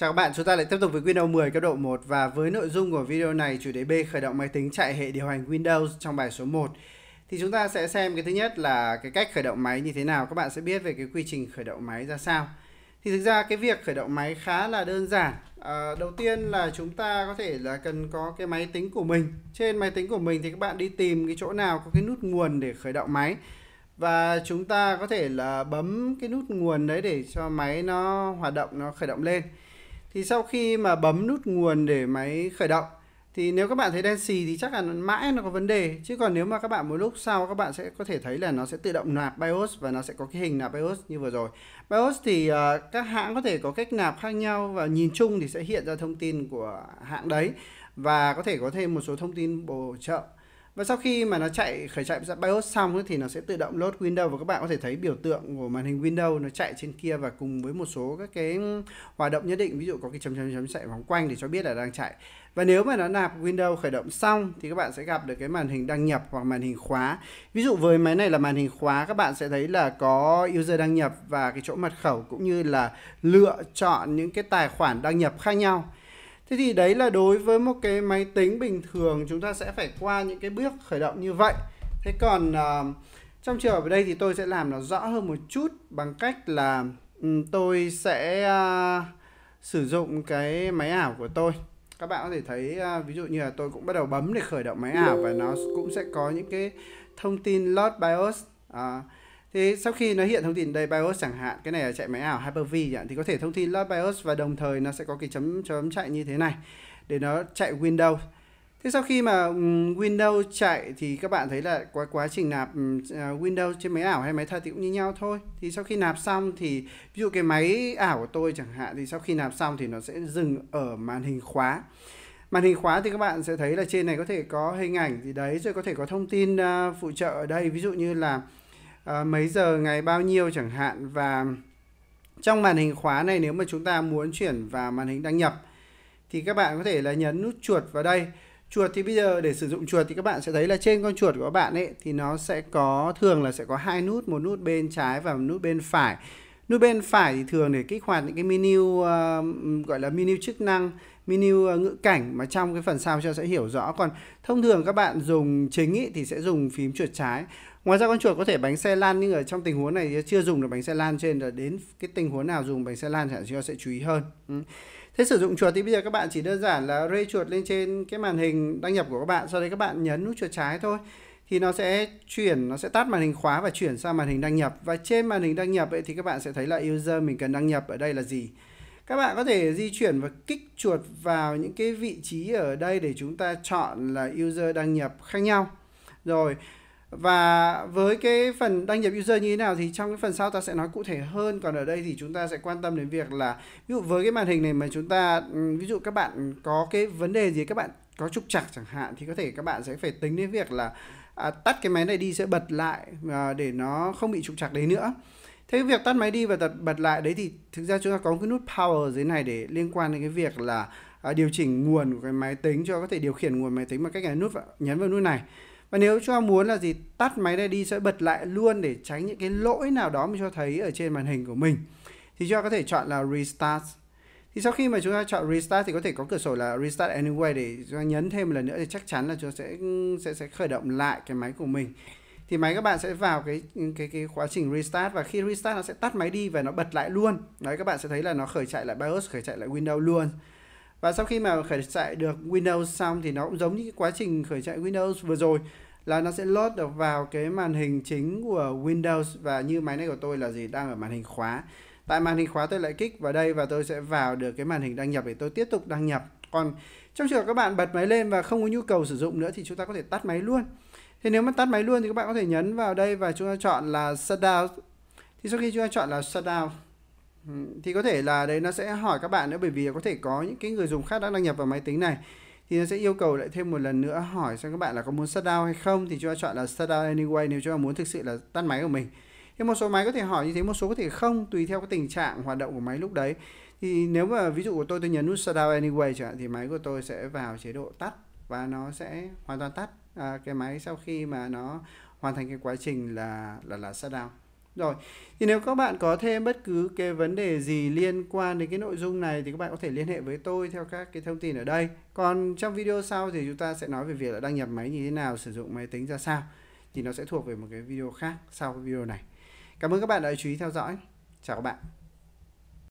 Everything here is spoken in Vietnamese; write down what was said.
Chào các bạn, chúng ta lại tiếp tục với Windows 10 cấp độ 1 và với nội dung của video này chủ đề B khởi động máy tính chạy hệ điều hành Windows trong bài số 1 thì chúng ta sẽ xem cái thứ nhất là cái cách khởi động máy như thế nào các bạn sẽ biết về cái quy trình khởi động máy ra sao thì thực ra cái việc khởi động máy khá là đơn giản à, đầu tiên là chúng ta có thể là cần có cái máy tính của mình trên máy tính của mình thì các bạn đi tìm cái chỗ nào có cái nút nguồn để khởi động máy và chúng ta có thể là bấm cái nút nguồn đấy để cho máy nó hoạt động nó khởi động lên thì sau khi mà bấm nút nguồn để máy khởi động thì nếu các bạn thấy đen xì thì chắc là mãi nó có vấn đề chứ còn nếu mà các bạn một lúc sau các bạn sẽ có thể thấy là nó sẽ tự động nạp BIOS và nó sẽ có cái hình nạp BIOS như vừa rồi BIOS thì uh, các hãng có thể có cách nạp khác nhau và nhìn chung thì sẽ hiện ra thông tin của hãng đấy và có thể có thêm một số thông tin bổ trợ và sau khi mà nó chạy khởi chạy BIOS xong thì nó sẽ tự động load Windows và các bạn có thể thấy biểu tượng của màn hình Windows nó chạy trên kia và cùng với một số các cái hoạt động nhất định ví dụ có cái chấm chấm chấm chạy vòng quanh để cho biết là đang chạy và nếu mà nó nạp Windows khởi động xong thì các bạn sẽ gặp được cái màn hình đăng nhập hoặc màn hình khóa ví dụ với máy này là màn hình khóa các bạn sẽ thấy là có user đăng nhập và cái chỗ mật khẩu cũng như là lựa chọn những cái tài khoản đăng nhập khác nhau Thế thì đấy là đối với một cái máy tính bình thường chúng ta sẽ phải qua những cái bước khởi động như vậy. Thế còn uh, trong trường hợp ở đây thì tôi sẽ làm nó rõ hơn một chút bằng cách là um, tôi sẽ uh, sử dụng cái máy ảo của tôi. Các bạn có thể thấy uh, ví dụ như là tôi cũng bắt đầu bấm để khởi động máy ảo và nó cũng sẽ có những cái thông tin load BIOS. Uh, thì sau khi nó hiện thông tin đây BIOS chẳng hạn, cái này là chạy máy ảo Hyper-V thì có thể thông tin load BIOS và đồng thời nó sẽ có cái chấm chấm chạy như thế này để nó chạy Windows. Thế sau khi mà Windows chạy thì các bạn thấy là quá quá trình nạp à, Windows trên máy ảo hay máy thật thì cũng như nhau thôi. Thì sau khi nạp xong thì ví dụ cái máy ảo của tôi chẳng hạn thì sau khi nạp xong thì nó sẽ dừng ở màn hình khóa. Màn hình khóa thì các bạn sẽ thấy là trên này có thể có hình ảnh gì đấy rồi có thể có thông tin à, phụ trợ ở đây ví dụ như là Ờ, mấy giờ ngày bao nhiêu chẳng hạn và trong màn hình khóa này nếu mà chúng ta muốn chuyển vào màn hình đăng nhập thì các bạn có thể là nhấn nút chuột vào đây chuột thì bây giờ để sử dụng chuột thì các bạn sẽ thấy là trên con chuột của các bạn ấy thì nó sẽ có thường là sẽ có hai nút một nút bên trái và một nút bên phải nút bên phải thì thường để kích hoạt những cái menu uh, gọi là menu chức năng menu uh, ngữ cảnh mà trong cái phần sau cho sẽ hiểu rõ còn thông thường các bạn dùng chính ý, thì sẽ dùng phím chuột trái Ngoài ra con chuột có thể bánh xe lan nhưng ở trong tình huống này chưa dùng được bánh xe lan trên là đến cái tình huống nào dùng bánh xe lan chẳng cho sẽ chú ý hơn. Ừ. Thế sử dụng chuột thì bây giờ các bạn chỉ đơn giản là rê chuột lên trên cái màn hình đăng nhập của các bạn, sau đấy các bạn nhấn nút chuột trái thôi thì nó sẽ chuyển nó sẽ tắt màn hình khóa và chuyển sang màn hình đăng nhập và trên màn hình đăng nhập ấy thì các bạn sẽ thấy là user mình cần đăng nhập ở đây là gì các bạn có thể di chuyển và kích chuột vào những cái vị trí ở đây để chúng ta chọn là user đăng nhập khác nhau rồi và với cái phần đăng nhập user như thế nào thì trong cái phần sau ta sẽ nói cụ thể hơn còn ở đây thì chúng ta sẽ quan tâm đến việc là ví dụ với cái màn hình này mà chúng ta ừ, ví dụ các bạn có cái vấn đề gì các bạn có trục trặc chẳng hạn thì có thể các bạn sẽ phải tính đến việc là à, tắt cái máy này đi sẽ bật lại à, để nó không bị trục trặc đấy nữa thế cái việc tắt máy đi và tật bật lại đấy thì thực ra chúng ta có một cái nút power dưới này để liên quan đến cái việc là à, điều chỉnh nguồn của cái máy tính cho có thể điều khiển nguồn máy tính bằng cách là nút nhấn vào nút này và nếu chúng ta muốn là gì tắt máy này đi sẽ bật lại luôn để tránh những cái lỗi nào đó mình cho thấy ở trên màn hình của mình thì chúng ta có thể chọn là restart thì sau khi mà chúng ta chọn restart thì có thể có cửa sổ là restart anyway để chúng ta nhấn thêm một lần nữa thì chắc chắn là chúng ta sẽ sẽ sẽ khởi động lại cái máy của mình thì máy các bạn sẽ vào cái cái cái quá trình restart và khi restart nó sẽ tắt máy đi và nó bật lại luôn đấy các bạn sẽ thấy là nó khởi chạy lại BIOS khởi chạy lại Windows luôn và sau khi mà khởi chạy được Windows xong thì nó cũng giống như cái quá trình khởi chạy Windows vừa rồi là nó sẽ load được vào cái màn hình chính của Windows và như máy này của tôi là gì đang ở màn hình khóa tại màn hình khóa tôi lại kích vào đây và tôi sẽ vào được cái màn hình đăng nhập để tôi tiếp tục đăng nhập còn trong trường hợp các bạn bật máy lên và không có nhu cầu sử dụng nữa thì chúng ta có thể tắt máy luôn thì nếu mà tắt máy luôn thì các bạn có thể nhấn vào đây và chúng ta chọn là shutdown thì sau khi chúng ta chọn là shutdown Ừ, thì có thể là đấy nó sẽ hỏi các bạn nữa bởi vì có thể có những cái người dùng khác đã đăng nhập vào máy tính này thì nó sẽ yêu cầu lại thêm một lần nữa hỏi xem các bạn là có muốn shutdown hay không thì chúng ta chọn là shutdown anyway nếu chúng ta muốn thực sự là tắt máy của mình thì một số máy có thể hỏi như thế một số có thể không tùy theo cái tình trạng hoạt động của máy lúc đấy thì nếu mà ví dụ của tôi tôi nhấn nút shutdown anyway chẳng hạn thì máy của tôi sẽ vào chế độ tắt và nó sẽ hoàn toàn tắt à, cái máy sau khi mà nó hoàn thành cái quá trình là là là shutdown rồi, thì nếu các bạn có thêm bất cứ cái vấn đề gì liên quan đến cái nội dung này thì các bạn có thể liên hệ với tôi theo các cái thông tin ở đây. Còn trong video sau thì chúng ta sẽ nói về việc là đăng nhập máy như thế nào, sử dụng máy tính ra sao. Thì nó sẽ thuộc về một cái video khác sau cái video này. Cảm ơn các bạn đã chú ý theo dõi. Chào các bạn.